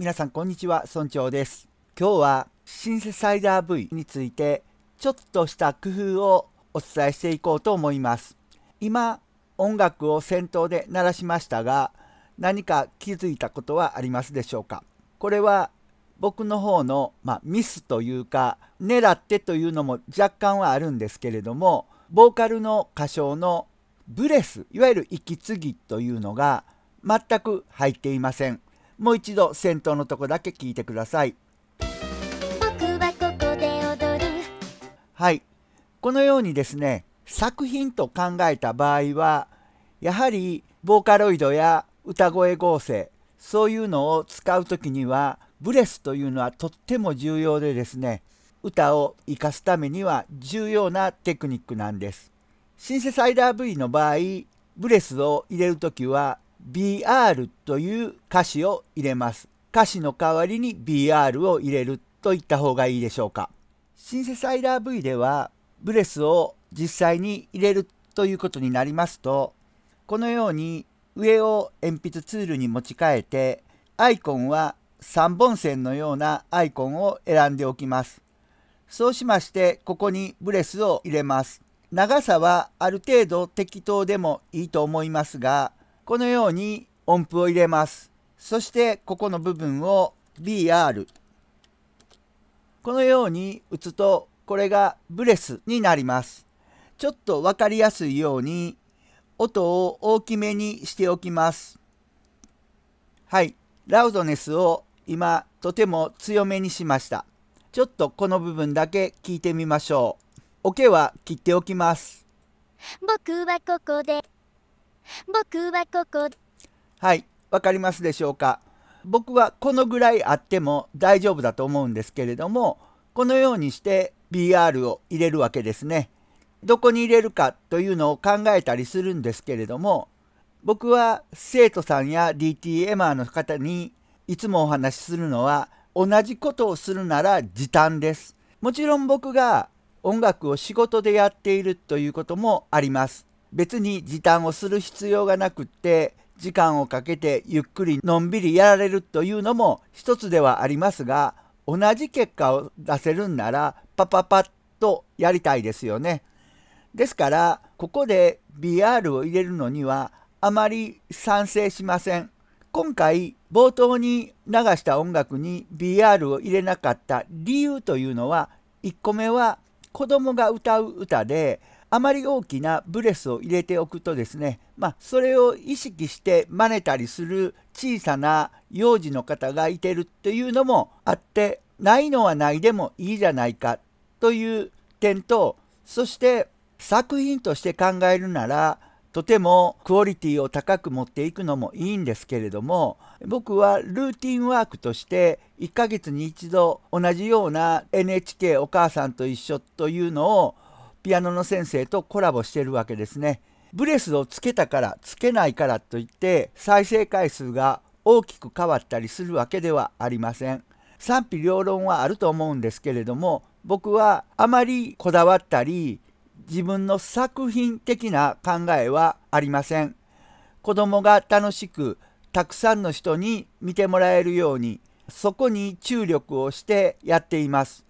皆さんこんにちは、村長です。今日はシンセサイザー V についてちょっとした工夫をお伝えしていこうと思います。今、音楽を先頭で鳴らしましたが、何か気づいたことはありますでしょうかこれは僕の方の、まあ、ミスというか、狙ってというのも若干はあるんですけれども、ボーカルの歌唱のブレス、いわゆる息継ぎというのが全く入っていません。もう一度先頭のとこだけ聞いてください僕はここで踊るはいこのようにですね作品と考えた場合はやはりボーカロイドや歌声合成そういうのを使う時にはブレスというのはとっても重要でですね歌を活かすためには重要なテクニックなんです。シンセサイダー V の場合ブレスを入れる時は BR という歌詞を入れます。歌詞の代わりに BR を入れると言った方がいいでしょうか。シンセサイラー V ではブレスを実際に入れるということになりますと、このように上を鉛筆ツールに持ち替えて、アイコンは3本線のようなアイコンを選んでおきます。そうしまして、ここにブレスを入れます。長さはある程度適当でもいいと思いますが、このように音符を入れます。そしてここの部分を BR。このように打つとこれがブレスになります。ちょっと分かりやすいように音を大きめにしておきます。はい。ラウドネスを今とても強めにしました。ちょっとこの部分だけ聞いてみましょう。オケは切っておきます。僕はここで。僕はここはいわかりますでしょうか僕はこのぐらいあっても大丈夫だと思うんですけれどもこのようにして BR を入れるわけですねどこに入れるかというのを考えたりするんですけれども僕は生徒さんや DT エマの方にいつもお話しするのは同じことをするなら時短ですもちろん僕が音楽を仕事でやっているということもあります別に時短をする必要がなくって時間をかけてゆっくりのんびりやられるというのも一つではありますが同じ結果を出せるんならパパパッとやりたいですよね。ですからここで BR を入れるのにはあまり賛成しません。今回冒頭に流した音楽に BR を入れなかった理由というのは1個目は子供が歌う歌であまり大きなブレスを入れておくとですね、まあ、それを意識して真似たりする小さな幼児の方がいてるというのもあってないのはないでもいいじゃないかという点とそして作品として考えるならとてもクオリティを高く持っていくのもいいんですけれども僕はルーティンワークとして1ヶ月に一度同じような NHK お母さんと一緒というのをピアノの先生とコラボしてるわけですね。ブレスをつけたからつけないからといって再生回数が大きく変わったりするわけではありません。賛否両論はあると思うんですけれども僕はあまりこだわったり自分の作品的な考えはありません。子供が楽しくたくさんの人に見てもらえるようにそこに注力をしてやっています。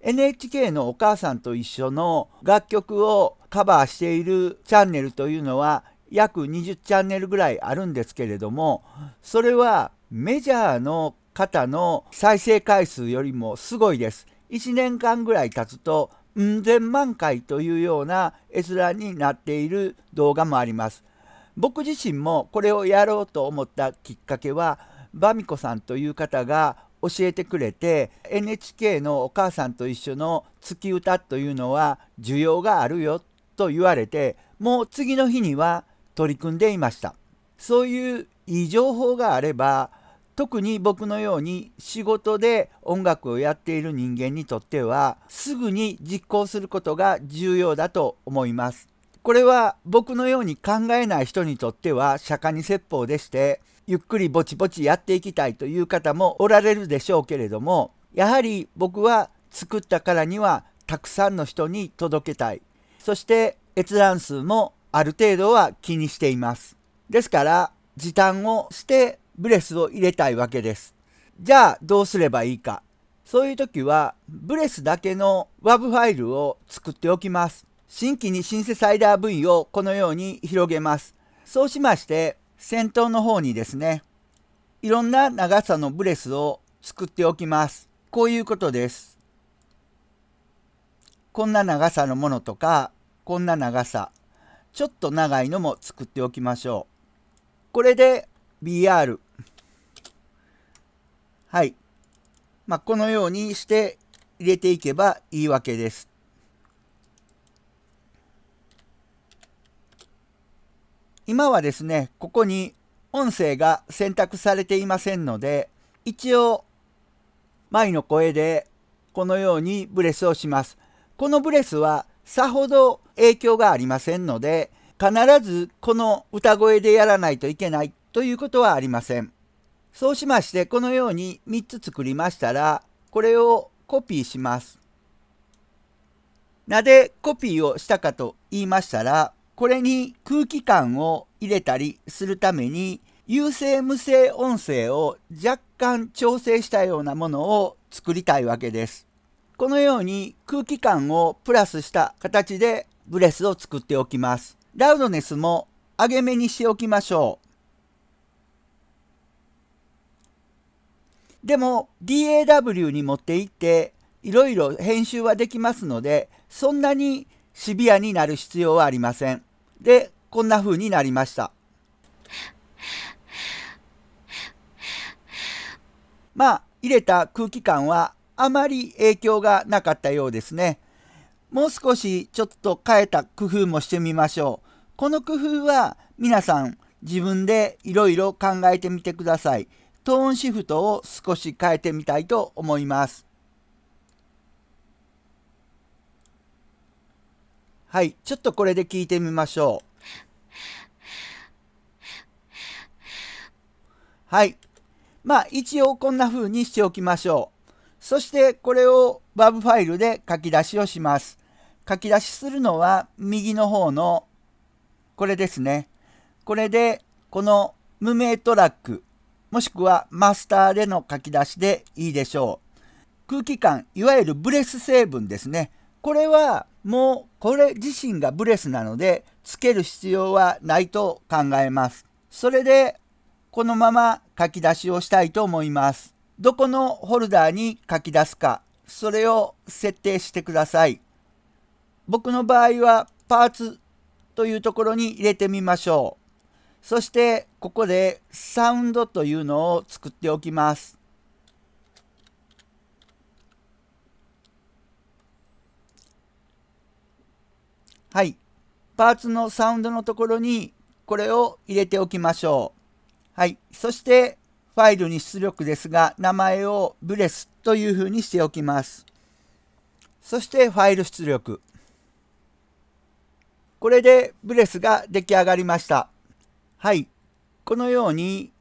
NHK の「お母さんと一緒」の楽曲をカバーしているチャンネルというのは約20チャンネルぐらいあるんですけれどもそれはメジャーの方の再生回数よりもすごいです。1年間ぐらい経つと千万回というような閲覧になっている動画もあります。僕自身もこれをやろうと思ったきっかけはバミコさんという方が教えてくれて NHK の「お母さんと一緒」の月歌というのは需要があるよと言われてもう次の日には取り組んでいましたそういういい情報があれば特に僕のように仕事で音楽をやっている人間にとってはすぐに実行することが重要だと思いますこれは僕のように考えない人にとっては釈迦に説法でしてゆっくりぼちぼちやっていきたいという方もおられるでしょうけれどもやはり僕は作ったからにはたくさんの人に届けたいそして閲覧数もある程度は気にしていますですから時短をしてブレスを入れたいわけですじゃあどうすればいいかそういう時はブレスだけの WAV ファイルを作っておきます新規にシンセサイダー V をこのように広げますそうしまして先頭の方にですね、いろんな長さのブレスを作っておきます。こういうことです。こんな長さのものとか、こんな長さ、ちょっと長いのも作っておきましょう。これで BR。はい。まあ、このようにして入れていけばいいわけです。今はですね、ここに音声が選択されていませんので、一応、前の声でこのようにブレスをします。このブレスはさほど影響がありませんので、必ずこの歌声でやらないといけないということはありません。そうしましてこのように3つ作りましたらこれをコピーします。なぜコピーをしたかと言いましたらこれに空気感を入れたりするために有声無声音声を若干調整したようなものを作りたいわけです。このように空気感をプラスした形でブレスを作っておきます。ラウドネスも上げ目にしておきましょう。でも DAW に持っていっていろいろ編集はできますのでそんなにシビアになる必要はありません。で、こんな風になりました。まあ、入れた空気感はあまり影響がなかったようですね。もう少しちょっと変えた工夫もしてみましょう。この工夫は皆さん自分でいろいろ考えてみてください。トーンシフトを少し変えてみたいと思います。はい、ちょっとこれで聞いてみましょう。はい。まあ、一応こんな風にしておきましょう。そしてこれを WAV ファイルで書き出しをします。書き出しするのは右の方のこれですね。これでこの無名トラックもしくはマスターでの書き出しでいいでしょう。空気感、いわゆるブレス成分ですね。これはもうこれ自身がブレスなのでつける必要はないと考えます。それでこのまま書き出しをしたいと思います。どこのホルダーに書き出すか、それを設定してください。僕の場合はパーツというところに入れてみましょう。そしてここでサウンドというのを作っておきます。はい。パーツのサウンドのところにこれを入れておきましょう。はい。そしてファイルに出力ですが名前をブレスというふうにしておきます。そしてファイル出力。これでブレスが出来上がりました。はい。このように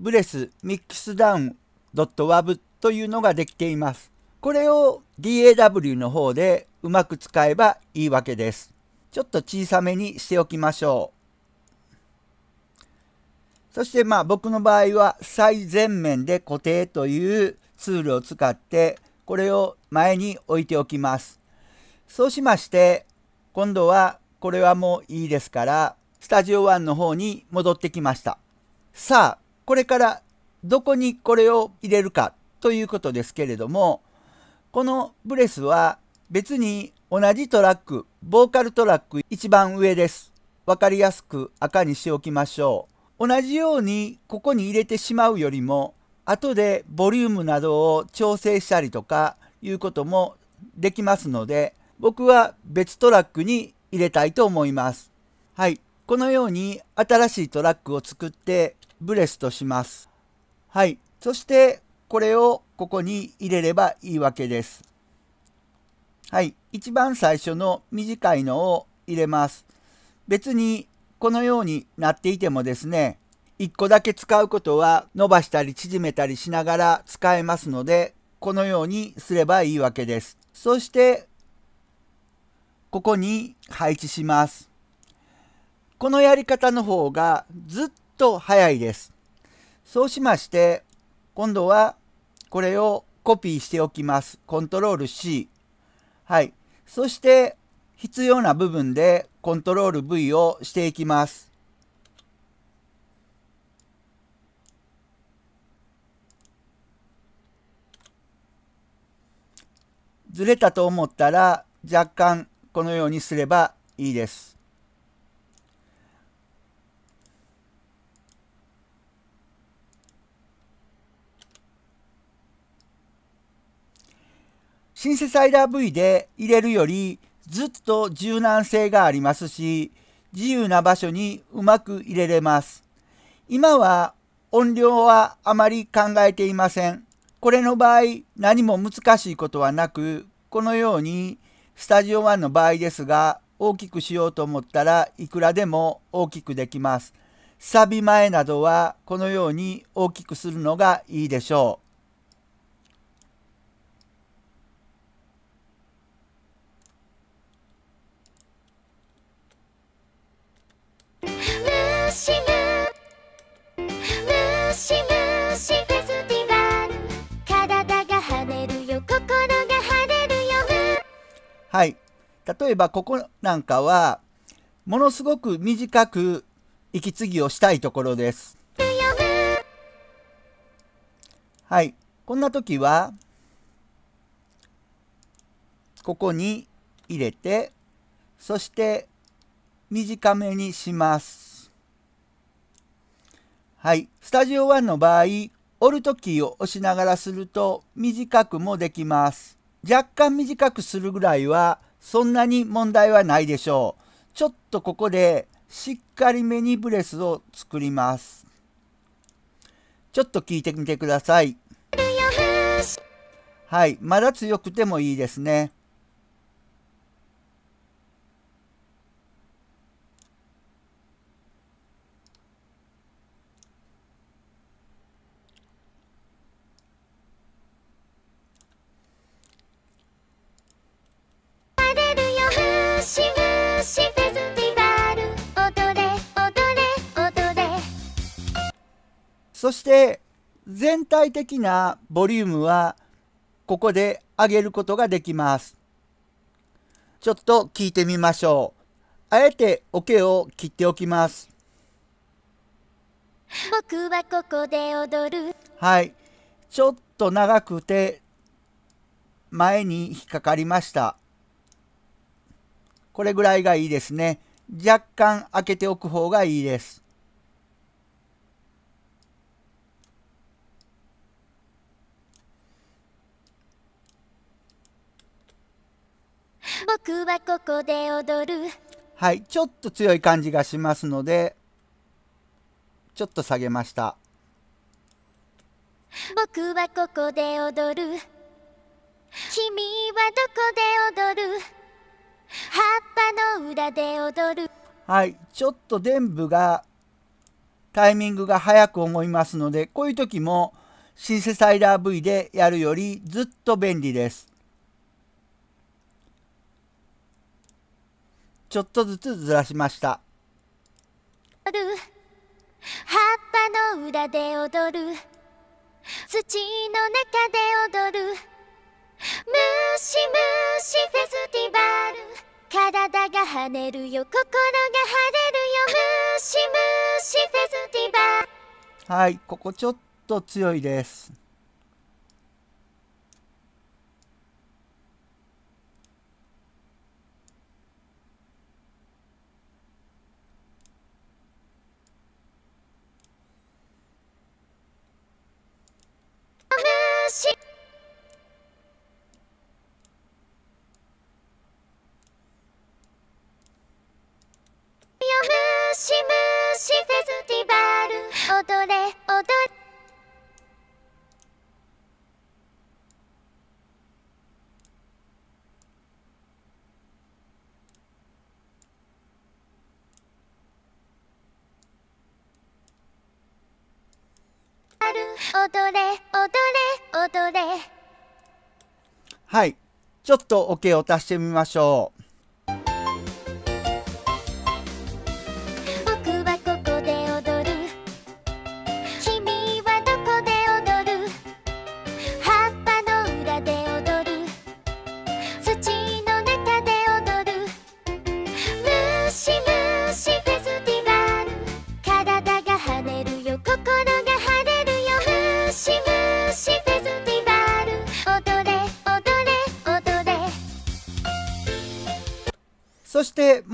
ブレスミックスダウン .wav というのができています。これを DAW の方でうまく使えばいいわけです。ちょっと小さめにしておきましょう。そしてまあ僕の場合は最前面で固定というツールを使ってこれを前に置いておきます。そうしまして今度はこれはもういいですからスタジオ1の方に戻ってきました。さあこれからどこにこれを入れるかということですけれどもこのブレスは別に同じトラック、ボーカルトラック一番上です。わかりやすく赤にしておきましょう。同じようにここに入れてしまうよりも、後でボリュームなどを調整したりとかいうこともできますので、僕は別トラックに入れたいと思います。はい。このように新しいトラックを作ってブレスとします。はい。そしてこれをここに入れればいいわけです。はい、一番最初の短いのを入れます。別にこのようになっていてもですね、1個だけ使うことは伸ばしたり縮めたりしながら使えますので、このようにすればいいわけです。そして、ここに配置します。このやり方の方がずっと早いです。そうしまして、今度はこれをコピーしておきます。コントロール C。はい。そして、必要な部分でコントロール V をしていきます。ずれたと思ったら若干このようにすればいいです。シンセサイダー V で入れるよりずっと柔軟性がありますし、自由な場所にうまく入れれます。今は音量はあまり考えていません。これの場合何も難しいことはなく、このようにスタジオ1の場合ですが、大きくしようと思ったらいくらでも大きくできます。サビ前などはこのように大きくするのがいいでしょう。しむむしむしフェスティバル体が跳ねるよ心が跳ねるよはい例えばここなんかはものすごく短く息継ぎをしたいところですはいこんな時はここに入れてそして短めにします。はい。スタジオ1の場合、オルトキーを押しながらすると短くもできます。若干短くするぐらいはそんなに問題はないでしょう。ちょっとここでしっかりめにブレスを作ります。ちょっと聞いてみてください。はい。まだ強くてもいいですね。体的なボリュームはここで上げることができます。ちょっと聞いてみましょう。あえてオ、ケを切っておきます。僕はここで踊る。はい。ちょっと長くて前に引っかかりました。これぐらいがいいですね。若干開けておく方がいいです。僕はここで踊るはいちょっと強い感じがしますのでちょっと下げました僕はここで踊る君はどこで踊る葉っぱの裏で踊るはいちょっと全部がタイミングが早く思いますのでこういう時もシンセサイダー V でやるよりずっと便利ですちょっとずつずらしました葉っぱの裏で踊る土の中で踊るムシムシフェスティバル体が跳ねるよ心が晴れるよムシムシフェスティバルはいここちょっと強いですしムシフェスティバル踊れ踊れ踊れ踊れはい。ちょっとオ、OK、ケを足してみましょう。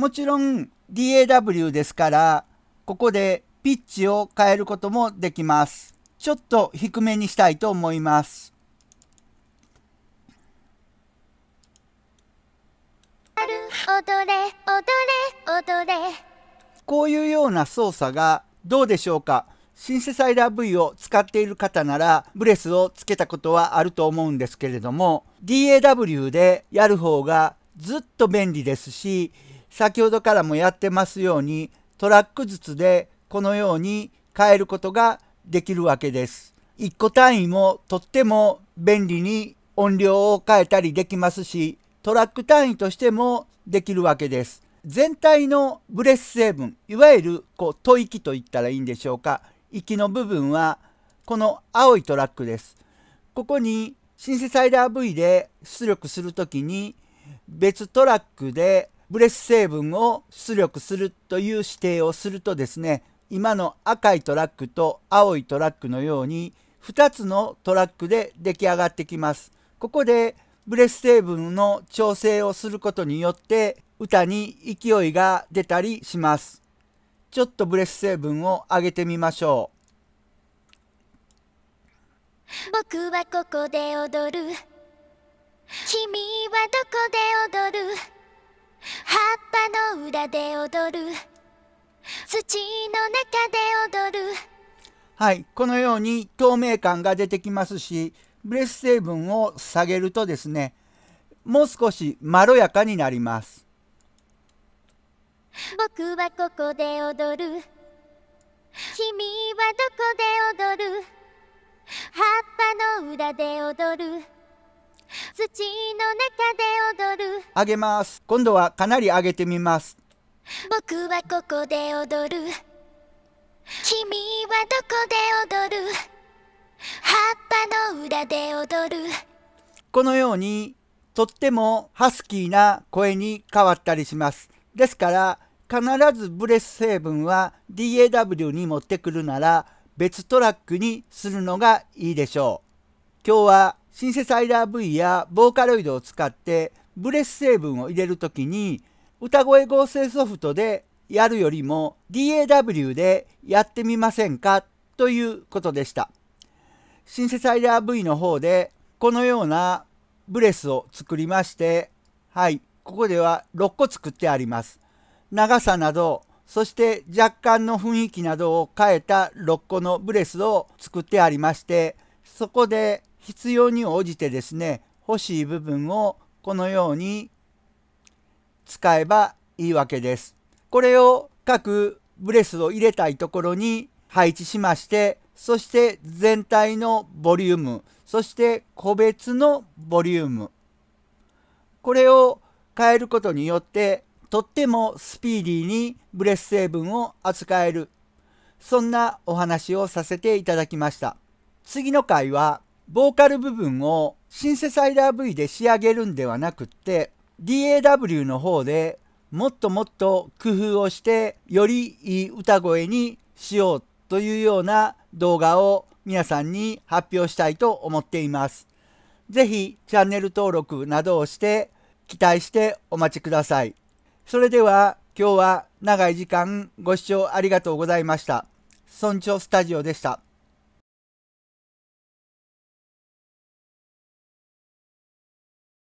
もちろん DAW ですから、ここでピッチを変えることもできます。ちょっと低めにしたいと思います。こういうような操作がどうでしょうかシンセサイダー V を使っている方ならブレスをつけたことはあると思うんですけれども DAW でやる方がずっと便利ですし先ほどからもやってますようにトラックずつでこのように変えることができるわけです。1個単位もとっても便利に音量を変えたりできますしトラック単位としてもできるわけです。全体のブレス成分いわゆるこう吐息と言ったらいいんでしょうか息の部分はこの青いトラックです。ここにシンセサイダー V で出力するときに別トラックでブレス成分を出力するという指定をするとですね今の赤いトラックと青いトラックのように2つのトラックで出来上がってきます。ここでブレス成分の調整をすることによって歌に勢いが出たりします。ちょっとブレス成分を上げてみましょう。僕はここで踊る君はどこで踊る葉っぱの裏で踊る土の中で踊るはいこのように透明感が出てきますしブレス成分を下げるとですねもう少しまろやかになります僕はここで踊る君はどこで踊る葉っぱの裏で踊る土の中で踊る上げます今度はかなり上げてみます僕はここで踊る君はどこで踊る葉っぱの裏で踊るこのようにとってもハスキーな声に変わったりしますですから必ずブレス成分は DAW に持ってくるなら別トラックにするのがいいでしょう今日はシンセサイダー V やボーカロイドを使ってブレス成分を入れるときに歌声合成ソフトでやるよりも DAW でやってみませんかということでした。シンセサイダー V の方でこのようなブレスを作りまして、はい、ここでは6個作ってあります。長さなど、そして若干の雰囲気などを変えた6個のブレスを作ってありまして、そこで必要に応じてですね欲しい部分をこのように使えばいいわけです。これを各ブレスを入れたいところに配置しましてそして全体のボリュームそして個別のボリュームこれを変えることによってとってもスピーディーにブレス成分を扱えるそんなお話をさせていただきました次の回はボーカル部分をシンセサイダー V で仕上げるんではなくって DAW の方でもっともっと工夫をしてよりいい歌声にしようというような動画を皆さんに発表したいと思っています。ぜひチャンネル登録などをして期待してお待ちください。それでは今日は長い時間ご視聴ありがとうございました。村長スタジオでした。